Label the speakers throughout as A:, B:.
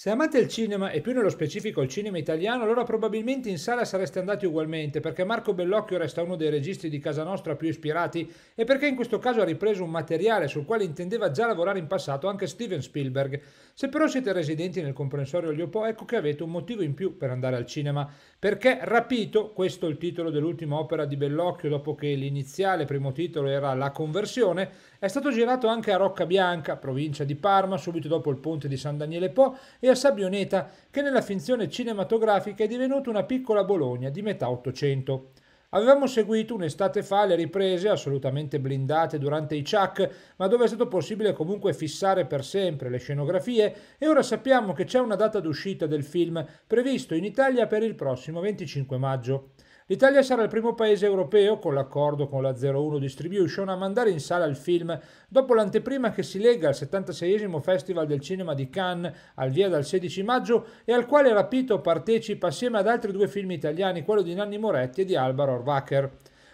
A: Se amate il cinema, e più nello specifico il cinema italiano, allora probabilmente in sala sareste andati ugualmente, perché Marco Bellocchio resta uno dei registi di casa nostra più ispirati e perché in questo caso ha ripreso un materiale sul quale intendeva già lavorare in passato anche Steven Spielberg. Se però siete residenti nel comprensorio Liopò, ecco che avete un motivo in più per andare al cinema, perché Rapito, questo è il titolo dell'ultima opera di Bellocchio dopo che l'iniziale primo titolo era La conversione, è stato girato anche a Rocca Bianca, provincia di Parma, subito dopo il ponte di San Daniele Po e e Sabbioneta, che nella finzione cinematografica è divenuta una piccola Bologna di metà Ottocento. Avevamo seguito un'estate fa le riprese assolutamente blindate durante i Chuck, ma dove è stato possibile comunque fissare per sempre le scenografie e ora sappiamo che c'è una data d'uscita del film previsto in Italia per il prossimo 25 maggio. L'Italia sarà il primo paese europeo, con l'accordo con la 01 Distribution, a mandare in sala il film dopo l'anteprima che si lega al 76 Festival del Cinema di Cannes al via dal 16 maggio e al quale Rapito partecipa assieme ad altri due film italiani, quello di Nanni Moretti e di Alvaro Orvacher.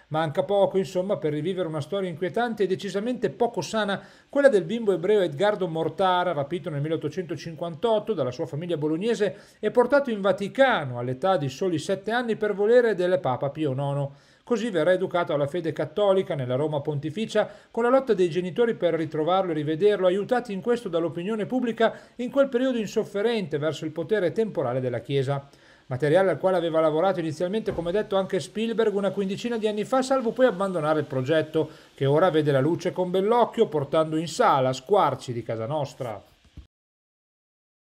A: Manca poco, insomma, per rivivere una storia inquietante e decisamente poco sana, quella del bimbo ebreo Edgardo Mortara, rapito nel 1858 dalla sua famiglia bolognese e portato in Vaticano all'età di soli sette anni per volere del Papa Pio IX. Così verrà educato alla fede cattolica nella Roma pontificia con la lotta dei genitori per ritrovarlo e rivederlo, aiutati in questo dall'opinione pubblica in quel periodo insofferente verso il potere temporale della Chiesa materiale al quale aveva lavorato inizialmente, come detto, anche Spielberg una quindicina di anni fa, salvo poi abbandonare il progetto, che ora vede la luce con bell'occhio, portando in sala Squarci di casa nostra.